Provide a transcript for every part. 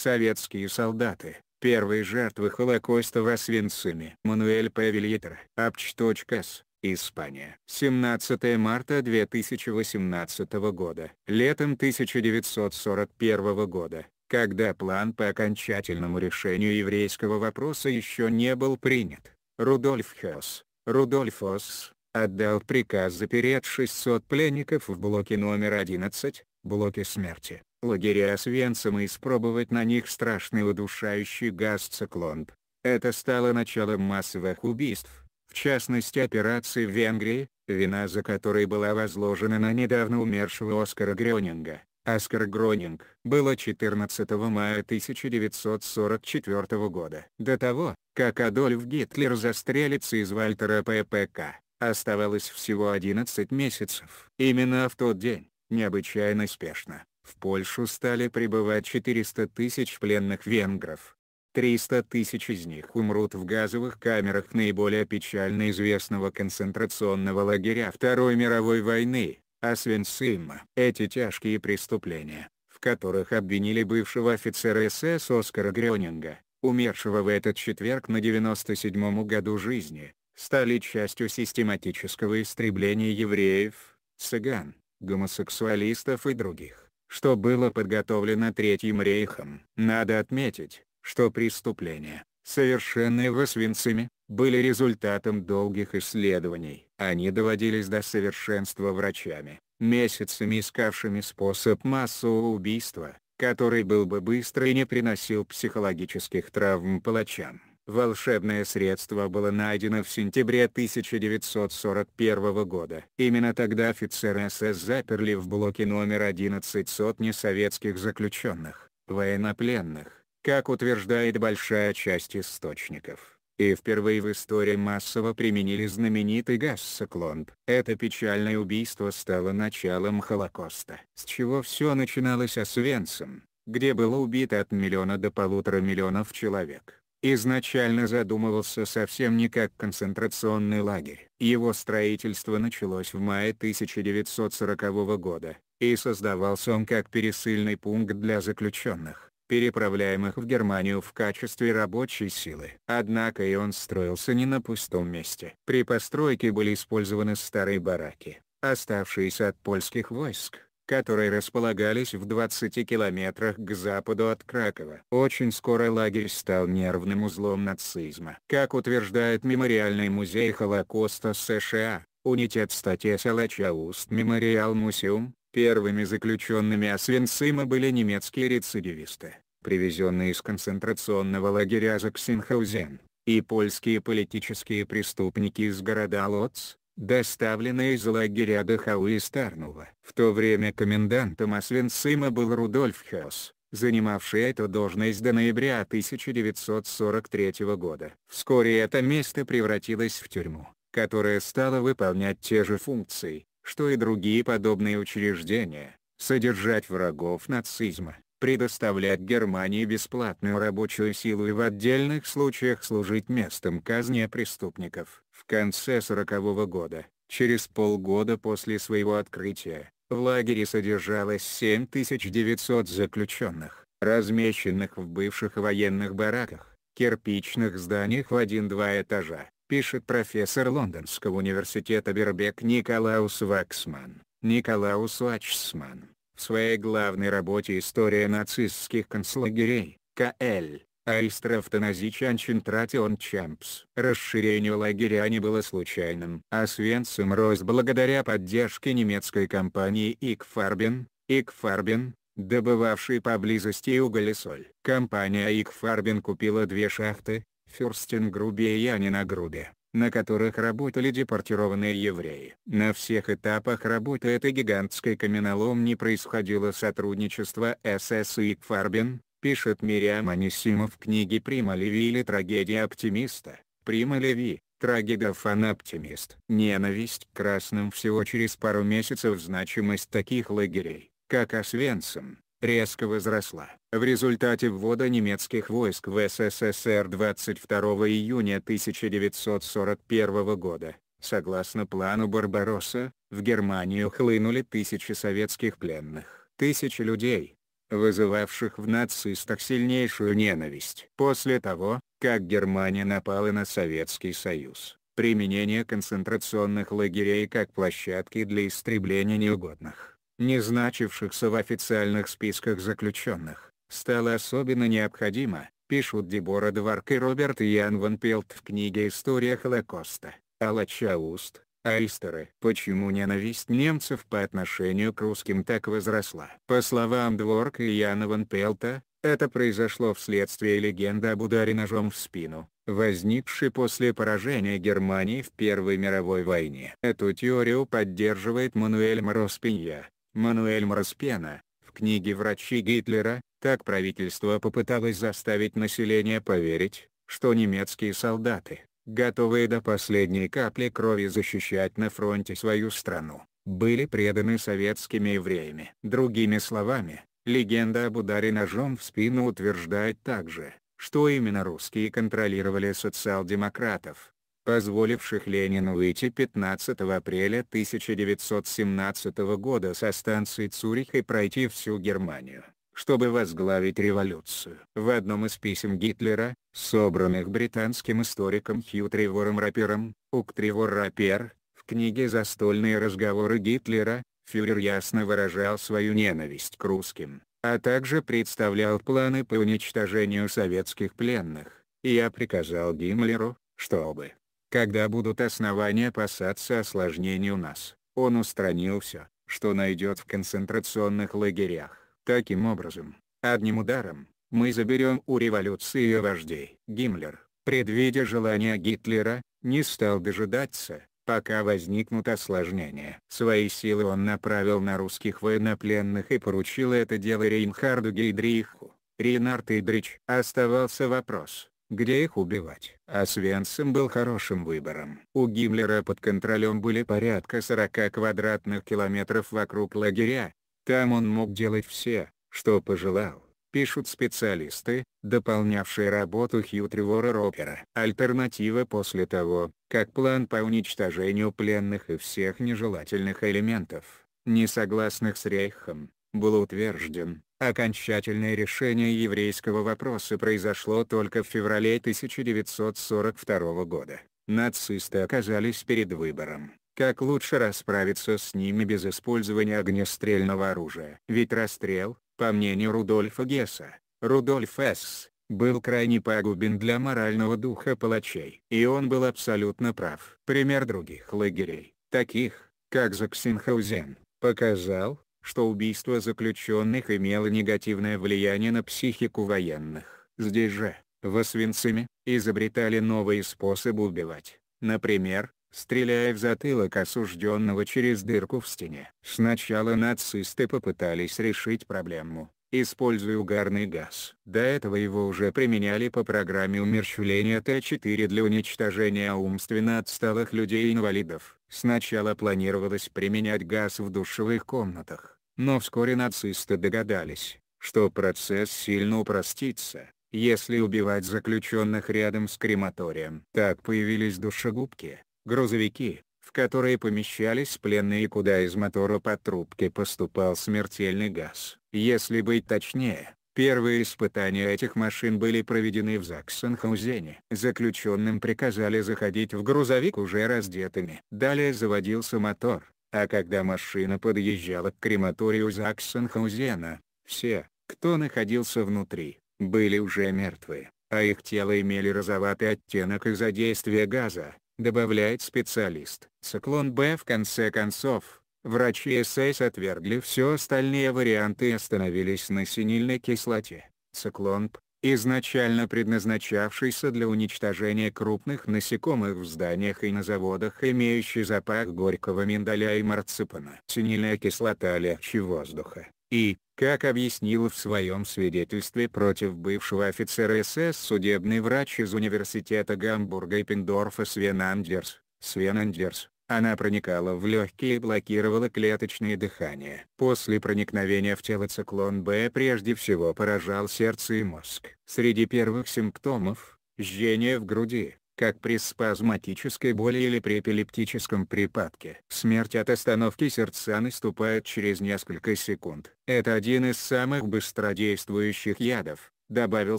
советские солдаты, первые жертвы Холокоста в Освенциме. Мануэль П. Вильетер, Апч.С. Испания. 17 марта 2018 года. Летом 1941 года, когда план по окончательному решению еврейского вопроса еще не был принят, Рудольф Хесс, Рудольф Осс, отдал приказ запереть 600 пленников в блоке номер 11, блоки смерти, лагеря Освенцима и испробовать на них страшный удушающий газ циклонб. Это стало началом массовых убийств, в частности операции в Венгрии, вина за которой была возложена на недавно умершего Оскара Грёнинга. Оскар Гронинг было 14 мая 1944 года. До того, как Адольф Гитлер застрелится из Вальтера ППК, оставалось всего 11 месяцев. Именно в тот день, необычайно спешно. В Польшу стали прибывать 400 тысяч пленных венгров. 300 тысяч из них умрут в газовых камерах наиболее печально известного концентрационного лагеря Второй мировой войны, Освенцима. Эти тяжкие преступления, в которых обвинили бывшего офицера СС Оскара Грёнинга, умершего в этот четверг на 97-м году жизни, стали частью систематического истребления евреев, цыган, гомосексуалистов и других, что было подготовлено Третьим рейхом. Надо отметить, что преступления, совершенные восвинцами, были результатом долгих исследований. Они доводились до совершенства врачами, месяцами искавшими способ массового убийства, который был бы быстрый и не приносил психологических травм палачам. Волшебное средство было найдено в сентябре 1941 года. Именно тогда офицеры СС заперли в блоке номер 11 сотни советских заключенных, военнопленных, как утверждает большая часть источников. И впервые в истории массово применили знаменитый газ «Циклонд». Это печальное убийство стало началом Холокоста. С чего все начиналось Освенцем, где было убито от миллиона до полутора миллионов человек изначально задумывался совсем не как концентрационный лагерь. Его строительство началось в мае 1940 года, и создавался он как пересыльный пункт для заключенных, переправляемых в Германию в качестве рабочей силы. Однако и он строился не на пустом месте. При постройке были использованы старые бараки, оставшиеся от польских войск которые располагались в 20 километрах к западу от Кракова. Очень скоро лагерь стал нервным узлом нацизма. Как утверждает Мемориальный музей Холокоста США, Унитет статья Салача Мемориал Мусеум, первыми заключенными Освенцима были немецкие рецидивисты, привезенные из концентрационного лагеря Заксенхаузен, и польские политические преступники из города Лоц, доставленный из лагеря Дахау и Старнова. В то время комендантом Освенцима был Рудольф Хаус, занимавший эту должность до ноября 1943 года. Вскоре это место превратилось в тюрьму, которая стала выполнять те же функции, что и другие подобные учреждения, содержать врагов нацизма, предоставлять Германии бесплатную рабочую силу и в отдельных случаях служить местом казни преступников конце сорокового года. Через полгода после своего открытия, в лагере содержалось 7900 заключенных, размещенных в бывших военных бараках, кирпичных зданиях в один-два этажа, пишет профессор Лондонского университета Бербек Николаус Ваксман, Николаус Вачсман, в своей главной работе «История нацистских концлагерей», К.Л. Аистр Автоназич Тратион Чампс. Расширение лагеря не было случайным. Освенцим а рос благодаря поддержке немецкой компании Икфарбен, Икфарбен, добывавшей поблизости уголь и соль. Компания Икфарбен купила две шахты, Фюрстенгрубе и Янинагрубе на которых работали депортированные евреи. На всех этапах работы этой гигантской каменоломни происходило сотрудничество СС и Фарбин, пишет Мириам Анисима в книге «Прима Леви» или «Трагедия оптимиста». Прима Леви, трагедофан оптимист. Ненависть к красным всего через пару месяцев значимость таких лагерей, как Освенцим, резко возросла. В результате ввода немецких войск в СССР 22 июня 1941 года, согласно плану Барбаросса, в Германию хлынули тысячи советских пленных. Тысячи людей, вызывавших в нацистах сильнейшую ненависть. После того, как Германия напала на Советский Союз, применение концентрационных лагерей как площадки для истребления неугодных, не значившихся в официальных списках заключенных, стало особенно необходимо, пишут Дебора Дварк и Роберт Ян Ван Пелт в книге «История Холокоста». Алла Чауст. Аистеры. Почему ненависть немцев по отношению к русским так возросла? По словам Дворка и Яна Ван Пелта, это произошло вследствие легенды об ударе ножом в спину, возникшей после поражения Германии в Первой мировой войне. Эту теорию поддерживает Мануэль Мороспенья. Мануэль Мороспена, в книге «Врачи Гитлера», так правительство попыталось заставить население поверить, что немецкие солдаты, готовые до последней капли крови защищать на фронте свою страну, были преданы советскими евреями. Другими словами, легенда об ударе ножом в спину утверждает также, что именно русские контролировали социал-демократов, позволивших Ленину выйти 15 апреля 1917 года со станции Цюрих и пройти всю Германию чтобы возглавить революцию. В одном из писем Гитлера, собранных британским историком Хью Тревором Рапером, Ук Тревор Рапер, в книге «Застольные разговоры Гитлера», фюрер ясно выражал свою ненависть к русским, а также представлял планы по уничтожению советских пленных. я приказал Гиммлеру, чтобы, когда будут основания опасаться осложнений у нас, он устранил все, что найдет в концентрационных лагерях. Таким образом, одним ударом, мы заберем у революции ее вождей. Гиммлер, предвидя желание Гитлера, не стал дожидаться, пока возникнут осложнения. Свои силы он направил на русских военнопленных и поручил это дело Рейнхарду Гейдриху. Ренард Идрич. Оставался вопрос, где их убивать. А Свенсом был хорошим выбором. У Гиммлера под контролем были порядка 40 квадратных километров вокруг лагеря, там он мог делать все, что пожелал, пишут специалисты, дополнявшие работу Хью Тревора Ропера. Альтернатива после того, как план по уничтожению пленных и всех нежелательных элементов, несогласных с Рейхом, был утвержден, окончательное решение еврейского вопроса произошло только в феврале 1942 года. Нацисты оказались перед выбором как лучше расправиться с ними без использования огнестрельного оружия. Ведь расстрел, по мнению Рудольфа Гесса, Рудольф С. был крайне пагубен для морального духа палачей. И он был абсолютно прав. Пример других лагерей, таких, как Заксенхаузен, показал, что убийство заключенных имело негативное влияние на психику военных. Здесь же, в Освенциме, изобретали новые способы убивать. Например, стреляя в затылок осужденного через дырку в стене. Сначала нацисты попытались решить проблему, используя угарный газ. До этого его уже применяли по программе умерщвления Т-4 для уничтожения умственно отсталых людей-инвалидов. и Сначала планировалось применять газ в душевых комнатах, но вскоре нацисты догадались, что процесс сильно упростится, если убивать заключенных рядом с крематорием. Так появились душегубки, грузовики, в которые помещались пленные и куда из мотора по трубке поступал смертельный газ. Если быть точнее, первые испытания этих машин были проведены в Заксенхаузене. Заключенным приказали заходить в грузовик уже раздетыми. Далее заводился мотор, а когда машина подъезжала к крематорию Заксенхаузена, все, кто находился внутри, были уже мертвы, а их тела имели розоватый оттенок из-за действия газа, добавляет специалист. Циклон Б в конце концов, врачи СС отвергли все остальные варианты и остановились на синильной кислоте. Циклон П, изначально предназначавшийся для уничтожения крупных насекомых в зданиях и на заводах, имеющий запах горького миндаля и марципана. Синильная кислота легче воздуха, и, как объяснила в своем свидетельстве против бывшего офицера СС судебный врач из университета Гамбурга и Пиндорфа Свен Андерс, Свен Андерс, она проникала в легкие и блокировала клеточное дыхание. После проникновения в тело циклон Б прежде всего поражал сердце и мозг. Среди первых симптомов – жжение в груди, как при спазматической боли или при эпилептическом припадке. Смерть от остановки сердца наступает через несколько секунд. Это один из самых быстродействующих ядов, добавил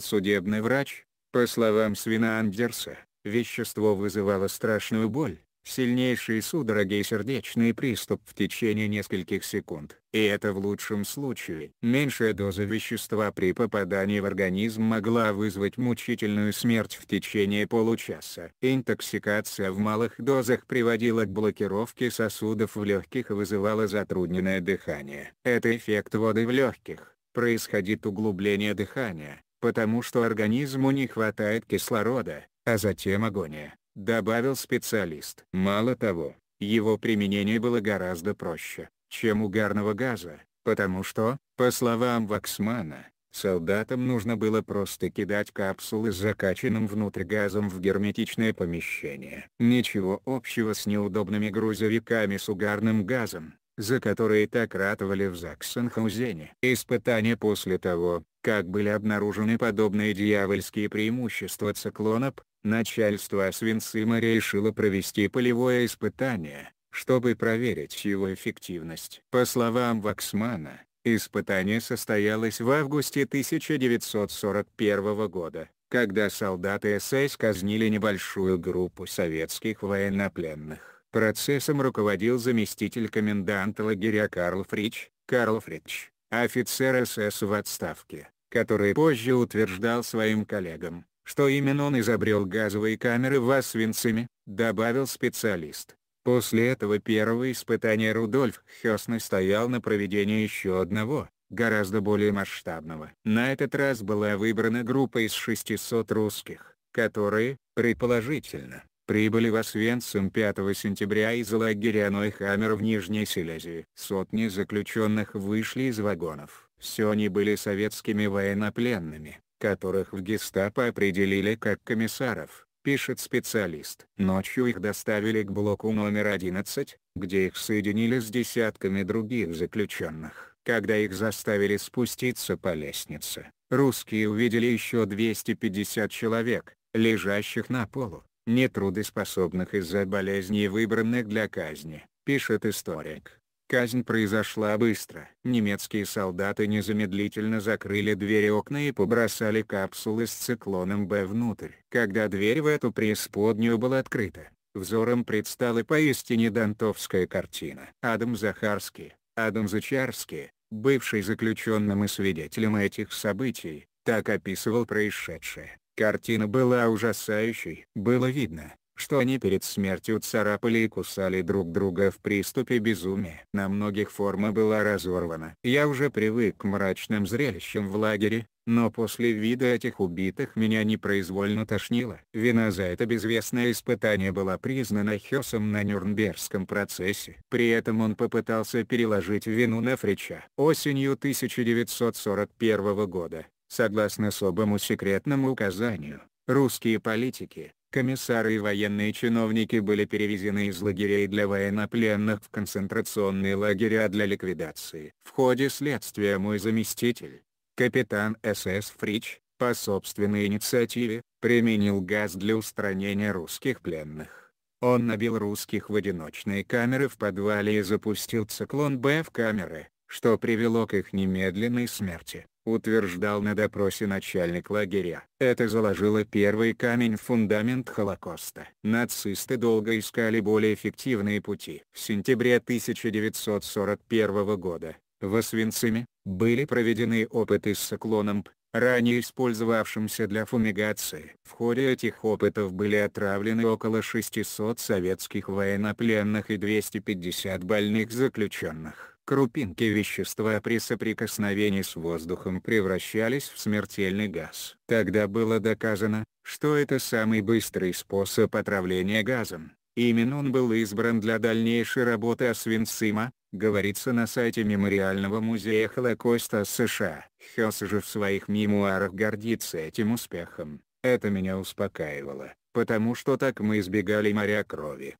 судебный врач. По словам Свина Андерса, вещество вызывало страшную боль, сильнейшие судороги и сердечный приступ в течение нескольких секунд. И это в лучшем случае. Меньшая доза вещества при попадании в организм могла вызвать мучительную смерть в течение получаса. Интоксикация в малых дозах приводила к блокировке сосудов в легких и вызывала затрудненное дыхание. Это эффект воды в легких. Происходит углубление дыхания, потому что организму не хватает кислорода, а затем агония добавил специалист. Мало того, его применение было гораздо проще, чем угарного газа, потому что, по словам Ваксмана, солдатам нужно было просто кидать капсулы с закачанным внутрь газом в герметичное помещение. Ничего общего с неудобными грузовиками с угарным газом за которые так ратовали в Заксенхаузене. Испытания после того, как были обнаружены подобные дьявольские преимущества циклонов, начальство Освенцима решило провести полевое испытание, чтобы проверить его эффективность. По словам Ваксмана, испытание состоялось в августе 1941 года, когда солдаты СС казнили небольшую группу советских военнопленных. Процессом руководил заместитель коменданта лагеря Карл Фрич, Карл Фрич, офицер СС в отставке, который позже утверждал своим коллегам, что именно он изобрел газовые камеры в Освенциме, добавил специалист. После этого первого испытания Рудольф Хёс настоял на проведении еще одного, гораздо более масштабного. На этот раз была выбрана группа из 600 русских, которые, предположительно, прибыли в Освенцим 5 сентября из лагеря Нойхаммер в Нижней Силезии. Сотни заключенных вышли из вагонов. Все они были советскими военнопленными, которых в гестапо определили как комиссаров, пишет специалист. Ночью их доставили к блоку номер 11, где их соединили с десятками других заключенных. Когда их заставили спуститься по лестнице, русские увидели еще 250 человек, лежащих на полу нетрудоспособных из-за болезней выбранных для казни, пишет историк. Казнь произошла быстро. Немецкие солдаты незамедлительно закрыли двери окна и побросали капсулы с циклоном Б внутрь. Когда дверь в эту преисподнюю была открыта, взором предстала поистине дантовская картина. Адам Захарский, Адам Зачарский, бывший заключенным и свидетелем этих событий, так описывал происшедшее. Картина была ужасающей. Было видно, что они перед смертью царапали и кусали друг друга в приступе безумия. На многих форма была разорвана. Я уже привык к мрачным зрелищам в лагере, но после вида этих убитых меня непроизвольно тошнило. Вина за это безвестное испытание была признана Хёсом на Нюрнбергском процессе. При этом он попытался переложить вину на Фрича. Осенью 1941 года, Согласно особому секретному указанию, русские политики, комиссары и военные чиновники были перевезены из лагерей для военнопленных в концентрационные лагеря для ликвидации. В ходе следствия мой заместитель, капитан СС Фрич, по собственной инициативе, применил газ для устранения русских пленных. Он набил русских в одиночные камеры в подвале и запустил циклон Б в камеры, что привело к их немедленной смерти утверждал на допросе начальник лагеря. Это заложило первый камень в фундамент Холокоста. Нацисты долго искали более эффективные пути. В сентябре 1941 года, в Освенциме, были проведены опыты с циклоном П, ранее использовавшимся для фумигации. В ходе этих опытов были отравлены около 600 советских военнопленных и 250 больных заключенных крупинки вещества при соприкосновении с воздухом превращались в смертельный газ. Тогда было доказано, что это самый быстрый способ отравления газом. Именно он был избран для дальнейшей работы Освенцима, говорится на сайте Мемориального музея Холокоста США. Хёс же в своих мемуарах гордится этим успехом. Это меня успокаивало, потому что так мы избегали моря крови.